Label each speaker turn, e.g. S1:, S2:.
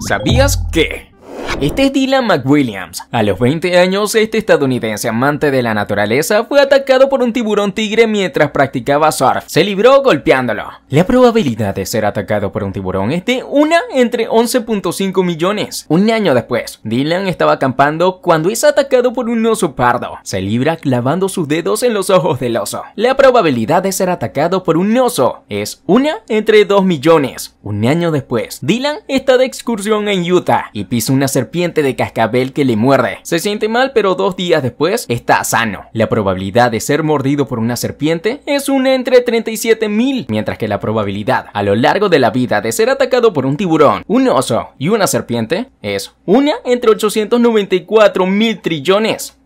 S1: ¿Sabías que? Este es Dylan McWilliams. A los 20 años, este estadounidense amante de la naturaleza fue atacado por un tiburón tigre mientras practicaba surf. Se libró golpeándolo. La probabilidad de ser atacado por un tiburón es de 1 entre 11.5 millones. Un año después, Dylan estaba acampando cuando es atacado por un oso pardo. Se libra clavando sus dedos en los ojos del oso. La probabilidad de ser atacado por un oso es 1 entre 2 millones. Un año después, Dylan está de excursión en Utah y pisa una serpiente serpiente de cascabel que le muerde. Se siente mal, pero dos días después está sano. La probabilidad de ser mordido por una serpiente es una entre 37.000, mientras que la probabilidad a lo largo de la vida de ser atacado por un tiburón, un oso y una serpiente es una entre 894 mil trillones.